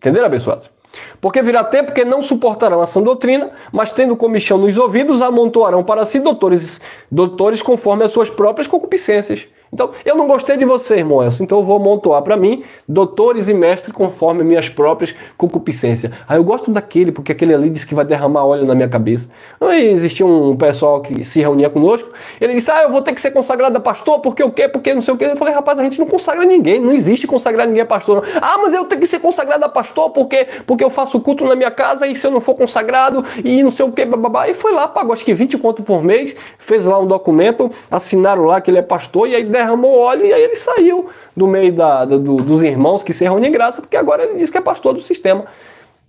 Speaker 1: Entenderam, abençoados? Porque virá tempo que não suportarão a sã doutrina, mas tendo comichão nos ouvidos, amontoarão para si doutores, doutores conforme as suas próprias concupiscências então, eu não gostei de você, irmão Elcio, então eu vou amontoar para mim doutores e mestres conforme minhas próprias concupiscências. Ah, eu gosto daquele, porque aquele ali disse que vai derramar óleo na minha cabeça. Aí existia um pessoal que se reunia conosco, ele disse, ah, eu vou ter que ser consagrado a pastor, porque o quê, porque não sei o quê. Eu falei, rapaz, a gente não consagra ninguém, não existe consagrar ninguém a pastor. Não. Ah, mas eu tenho que ser consagrado a pastor, porque, porque eu faço culto na minha casa, e se eu não for consagrado, e não sei o quê, bababá. E foi lá, pagou acho que 20 conto por mês, fez lá um documento, assinaram lá que ele é pastor, e aí derramou óleo e aí ele saiu do meio da, da do, dos irmãos que se reúnem em graça, porque agora ele diz que é pastor do sistema.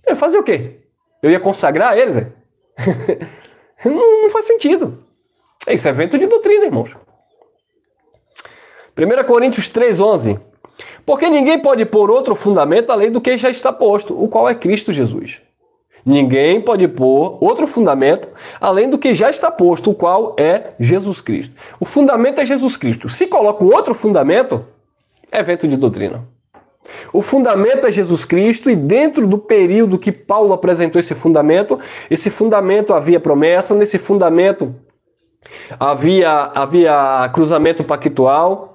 Speaker 1: Eu fazer o quê? Eu ia consagrar eles? É? *laughs* não, não faz sentido. É isso é de doutrina, irmãos. 1 Coríntios 3,11 Porque ninguém pode pôr outro fundamento além do que já está posto, o qual é Cristo Jesus. Ninguém pode pôr outro fundamento além do que já está posto, o qual é Jesus Cristo. O fundamento é Jesus Cristo. Se coloca um outro fundamento, é vento de doutrina. O fundamento é Jesus Cristo e dentro do período que Paulo apresentou esse fundamento, esse fundamento havia promessa, nesse fundamento havia havia cruzamento pactual.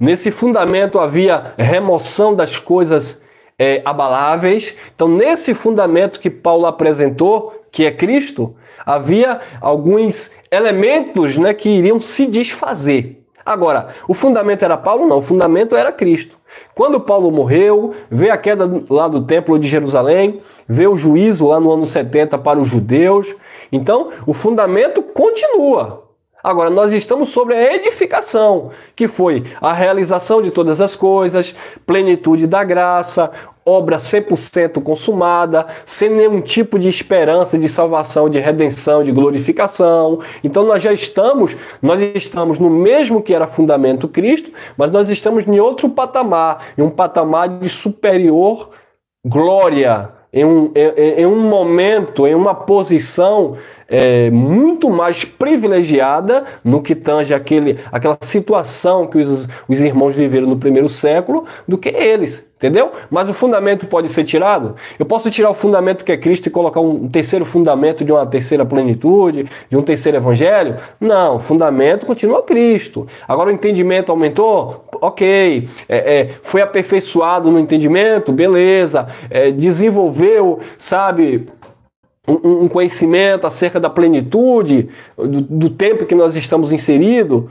Speaker 1: Nesse fundamento havia remoção das coisas é, abaláveis. Então, nesse fundamento que Paulo apresentou, que é Cristo, havia alguns elementos né, que iriam se desfazer. Agora, o fundamento era Paulo? Não, o fundamento era Cristo. Quando Paulo morreu, veio a queda lá do templo de Jerusalém, veio o juízo lá no ano 70 para os judeus. Então, o fundamento continua. Agora, nós estamos sobre a edificação, que foi a realização de todas as coisas, plenitude da graça, obra 100% consumada, sem nenhum tipo de esperança de salvação, de redenção, de glorificação. Então nós já estamos, nós estamos no mesmo que era fundamento Cristo, mas nós estamos em outro patamar, em um patamar de superior glória em um, em, em um momento, em uma posição é, muito mais privilegiada no que tange aquele, aquela situação que os, os irmãos viveram no primeiro século do que eles, entendeu? Mas o fundamento pode ser tirado? Eu posso tirar o fundamento que é Cristo e colocar um terceiro fundamento de uma terceira plenitude, de um terceiro evangelho? Não, o fundamento continua Cristo. Agora o entendimento aumentou? ok. É, é, foi aperfeiçoado no entendimento, beleza. É, desenvolveu, sabe, um, um, conhecimento acerca da plenitude, do, do tempo que nós estamos inserido,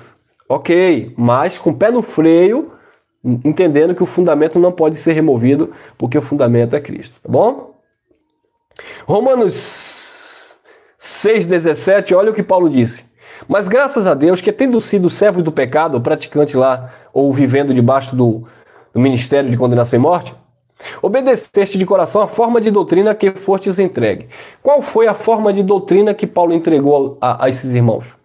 Speaker 1: ok. Mas com o pé no freio, entendendo que o fundamento não pode ser removido, porque o fundamento é Cristo, tá bom? Romanos 6,17, olha o que Paulo disse. Mas graças a Deus que, tendo sido servo do pecado, praticante lá, ou vivendo debaixo do, do ministério de condenação e morte, obedeceste de coração a forma de doutrina que fortes entregue. Qual foi a forma de doutrina que Paulo entregou a, a esses irmãos?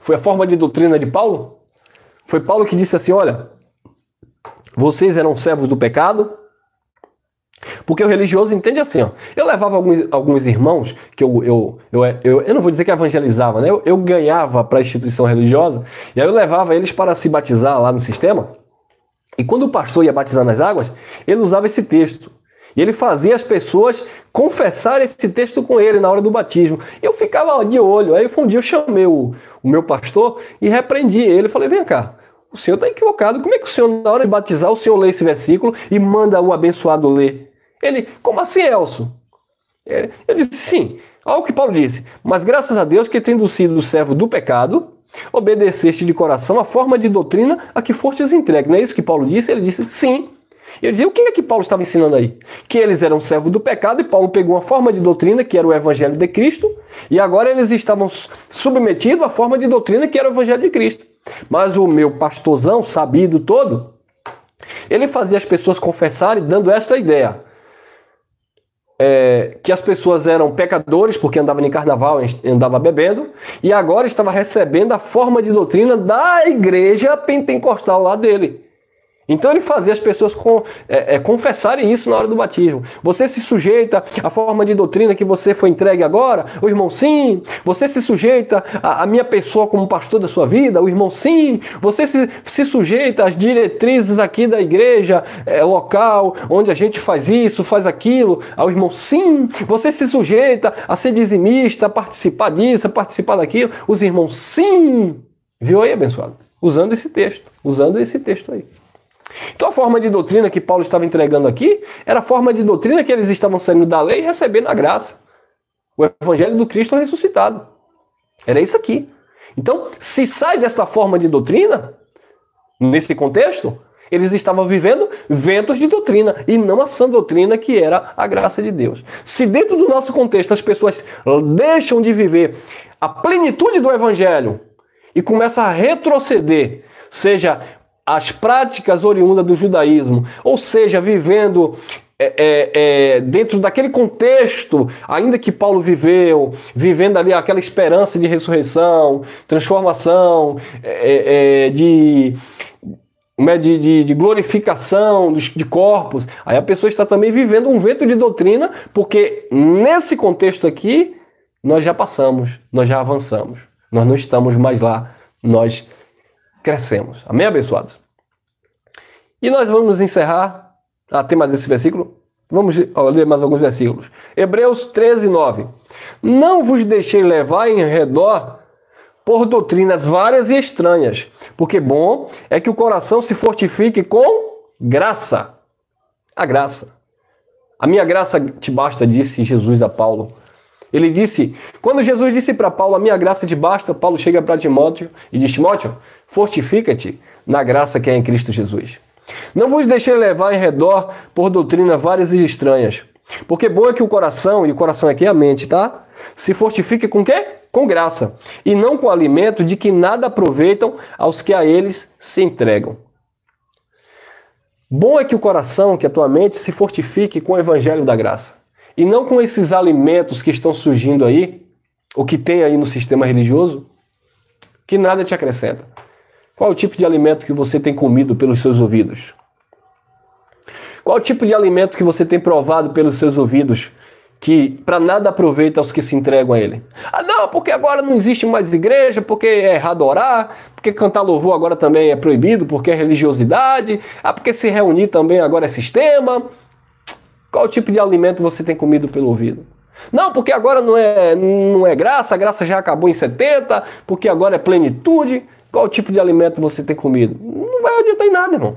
Speaker 1: Foi a forma de doutrina de Paulo? Foi Paulo que disse assim: olha, vocês eram servos do pecado, porque o religioso entende assim, ó. Eu levava alguns, alguns irmãos que eu, eu, eu, eu, eu não vou dizer que evangelizava, né? Eu, eu ganhava para a instituição religiosa, e aí eu levava eles para se batizar lá no sistema. E quando o pastor ia batizar nas águas, ele usava esse texto. E ele fazia as pessoas confessarem esse texto com ele na hora do batismo. Eu ficava de olho. Aí um dia eu chamei o, o meu pastor e repreendi ele. Falei, vem cá, o senhor está equivocado. Como é que o senhor, na hora de batizar, o senhor lê esse versículo e manda o abençoado ler? Ele, como assim, Elso? É, eu disse, sim, o que Paulo disse, mas graças a Deus que, tendo sido servo do pecado, obedeceste de coração a forma de doutrina a que fortes entregue. Não é isso que Paulo disse? Ele disse, sim. Eu dizia, o que é que Paulo estava ensinando aí? Que eles eram servos do pecado e Paulo pegou uma forma de doutrina que era o evangelho de Cristo e agora eles estavam submetidos à forma de doutrina que era o evangelho de Cristo. Mas o meu pastorzão, sabido todo, ele fazia as pessoas confessarem dando essa ideia é, que as pessoas eram pecadores porque andavam em carnaval, andava bebendo, e agora estava recebendo a forma de doutrina da igreja pentecostal lá dele. Então ele fazia as pessoas com, é, é, confessarem isso na hora do batismo. Você se sujeita à forma de doutrina que você foi entregue agora? O irmão sim. Você se sujeita à, à minha pessoa como pastor da sua vida? O irmão sim. Você se, se sujeita às diretrizes aqui da igreja é, local, onde a gente faz isso, faz aquilo? Ao ah, irmão sim. Você se sujeita a ser dizimista, a participar disso, a participar daquilo? Os irmãos sim. Viu aí, abençoado? Usando esse texto, usando esse texto aí. Então a forma de doutrina que Paulo estava entregando aqui era a forma de doutrina que eles estavam saindo da lei e recebendo a graça. O evangelho do Cristo ressuscitado. Era isso aqui. Então, se sai dessa forma de doutrina, nesse contexto, eles estavam vivendo ventos de doutrina e não a sã doutrina que era a graça de Deus. Se dentro do nosso contexto as pessoas deixam de viver a plenitude do evangelho e começam a retroceder, seja as práticas oriundas do judaísmo, ou seja, vivendo é, é, é, dentro daquele contexto, ainda que Paulo viveu, vivendo ali aquela esperança de ressurreição, transformação, é, é, de, né, de, de, de, glorificação de corpos, aí a pessoa está também vivendo um vento de doutrina, porque nesse contexto aqui, nós já passamos, nós já avançamos, nós não estamos mais lá, nós crescemos. Amém, abençoados? E nós vamos encerrar. Ah, tem mais esse versículo? Vamos ler mais alguns versículos. Hebreus 13, 9. Não vos deixei levar em redor por doutrinas várias e estranhas, porque bom é que o coração se fortifique com graça. A graça. A minha graça te basta, disse Jesus a Paulo. Ele disse, quando Jesus disse para Paulo, a minha graça te basta, Paulo chega para Timóteo e diz, Timóteo, fortifica-te na graça que é em Cristo Jesus. Não vos deixei levar em redor por doutrina várias e estranhas, porque bom é que o coração, e o coração aqui é a mente, tá? Se fortifique com quê? Com graça, e não com alimento de que nada aproveitam aos que a eles se entregam. Bom é que o coração, que a tua mente se fortifique com o evangelho da graça. E não com esses alimentos que estão surgindo aí, o que tem aí no sistema religioso, que nada te acrescenta. Qual é o tipo de alimento que você tem comido pelos seus ouvidos? Qual é o tipo de alimento que você tem provado pelos seus ouvidos que para nada aproveita os que se entregam a ele? Ah, não, porque agora não existe mais igreja, porque é errado orar, porque cantar louvor agora também é proibido, porque é religiosidade, ah, porque se reunir também agora é sistema. Qual tipo de alimento você tem comido pelo ouvido? Não, porque agora não é, não é graça, a graça já acabou em 70, porque agora é plenitude. Qual tipo de alimento você tem comido? Não vai adiantar em nada, irmão.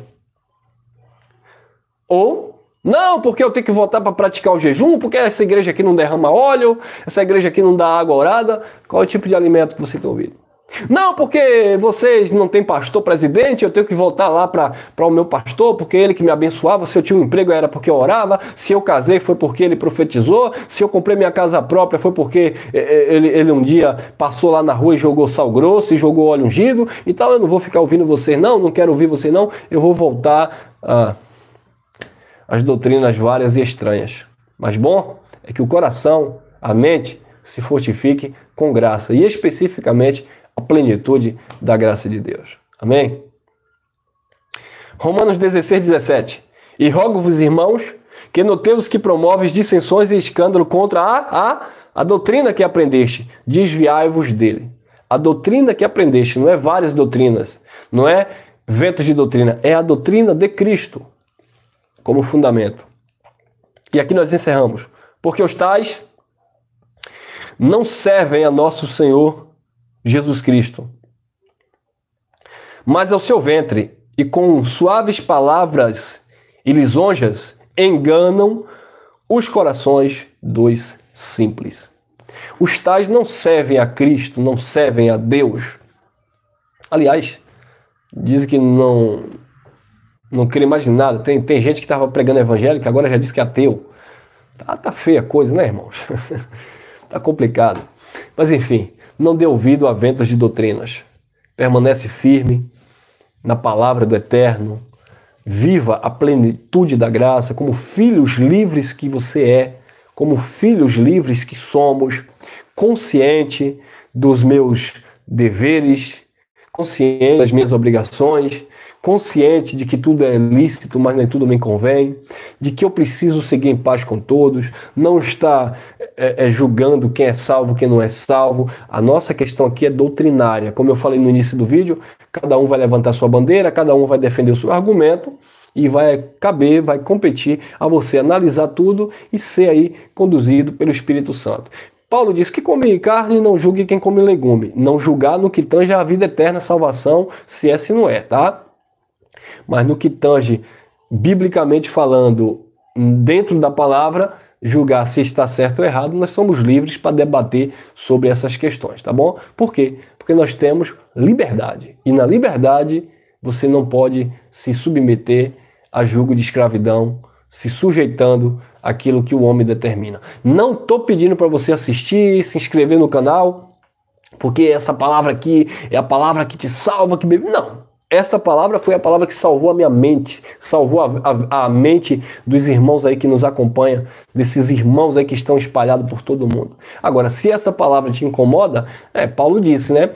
Speaker 1: Ou, não, porque eu tenho que voltar para praticar o jejum, porque essa igreja aqui não derrama óleo, essa igreja aqui não dá água orada. Qual tipo de alimento que você tem ouvido? Não, porque vocês não têm pastor presidente, eu tenho que voltar lá para o meu pastor, porque ele que me abençoava. Se eu tinha um emprego era porque eu orava, se eu casei foi porque ele profetizou, se eu comprei minha casa própria foi porque é, é, ele, ele um dia passou lá na rua e jogou sal grosso e jogou óleo ungido. Então eu não vou ficar ouvindo vocês, não, não quero ouvir vocês, não. Eu vou voltar às doutrinas várias e estranhas. Mas bom é que o coração, a mente, se fortifique com graça e especificamente plenitude da graça de Deus. Amém? Romanos 16, 17. E rogo-vos, irmãos, que notemos que promoves dissensões e escândalo contra a, a, a doutrina que aprendeste, desviai-vos dele. A doutrina que aprendeste não é várias doutrinas, não é ventos de doutrina, é a doutrina de Cristo como fundamento. E aqui nós encerramos. Porque os tais não servem a nosso Senhor Jesus Cristo. Mas ao seu ventre, e com suaves palavras e lisonjas, enganam os corações dos simples. Os tais não servem a Cristo, não servem a Deus. Aliás, dizem que não não queria mais nada. Tem, tem gente que estava pregando evangélico, agora já diz que é ateu. Tá, tá feia a coisa, né, irmãos? *laughs* tá complicado. Mas enfim, não dê ouvido a ventos de doutrinas. Permanece firme na palavra do Eterno. Viva a plenitude da graça como filhos livres que você é, como filhos livres que somos, consciente dos meus deveres, consciente das minhas obrigações, consciente de que tudo é lícito, mas nem tudo me convém, de que eu preciso seguir em paz com todos, não está é, é, julgando quem é salvo, quem não é salvo. A nossa questão aqui é doutrinária. Como eu falei no início do vídeo, cada um vai levantar sua bandeira, cada um vai defender o seu argumento e vai caber, vai competir a você analisar tudo e ser aí conduzido pelo Espírito Santo. Paulo diz que come carne não julgue quem come legume, não julgar no que tange a vida eterna, salvação, se é se não é, tá? Mas no que tange, biblicamente falando, dentro da palavra, julgar se está certo ou errado, nós somos livres para debater sobre essas questões, tá bom? Por quê? Porque nós temos liberdade. E na liberdade, você não pode se submeter a julgo de escravidão, se sujeitando àquilo que o homem determina. Não estou pedindo para você assistir, se inscrever no canal, porque essa palavra aqui é a palavra que te salva, que bebe. Não, essa palavra foi a palavra que salvou a minha mente, salvou a, a, a mente dos irmãos aí que nos acompanham, desses irmãos aí que estão espalhados por todo mundo. Agora, se essa palavra te incomoda, é, Paulo disse, né?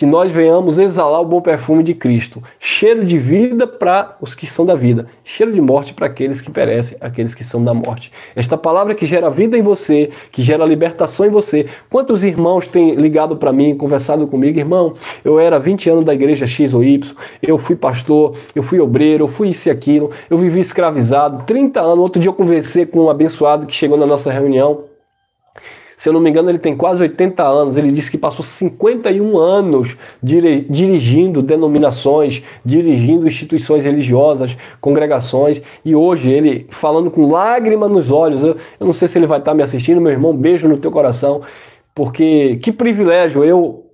Speaker 1: que nós venhamos exalar o bom perfume de Cristo, cheiro de vida para os que são da vida, cheiro de morte para aqueles que perecem, aqueles que são da morte. Esta palavra que gera vida em você, que gera libertação em você. Quantos irmãos têm ligado para mim, conversado comigo, irmão? Eu era 20 anos da igreja X ou Y, eu fui pastor, eu fui obreiro, eu fui isso e aquilo, eu vivi escravizado, 30 anos. Outro dia eu conversei com um abençoado que chegou na nossa reunião se eu não me engano, ele tem quase 80 anos. Ele disse que passou 51 anos dirigindo denominações, dirigindo instituições religiosas, congregações. E hoje ele falando com lágrima nos olhos. Eu, eu não sei se ele vai estar me assistindo, meu irmão. beijo no teu coração. Porque que privilégio eu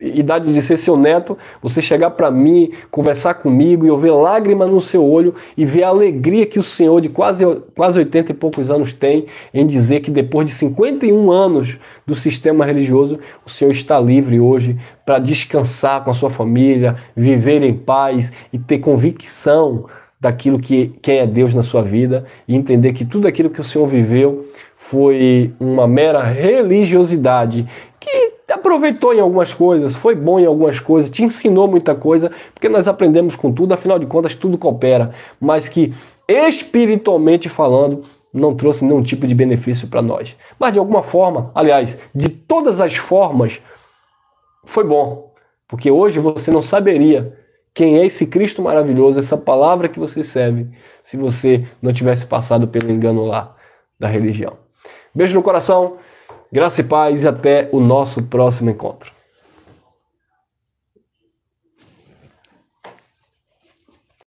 Speaker 1: idade de ser seu neto, você chegar para mim, conversar comigo e eu ver lágrima no seu olho e ver a alegria que o senhor de quase, quase 80 e poucos anos tem em dizer que depois de 51 anos do sistema religioso, o senhor está livre hoje para descansar com a sua família, viver em paz e ter convicção daquilo que quem é Deus na sua vida e entender que tudo aquilo que o senhor viveu foi uma mera religiosidade aproveitou em algumas coisas, foi bom em algumas coisas, te ensinou muita coisa, porque nós aprendemos com tudo, afinal de contas, tudo coopera, mas que espiritualmente falando, não trouxe nenhum tipo de benefício para nós. Mas de alguma forma, aliás, de todas as formas, foi bom, porque hoje você não saberia quem é esse Cristo maravilhoso, essa palavra que você serve, se você não tivesse passado pelo engano lá da religião. Beijo no coração. Graça e paz e até o nosso próximo encontro.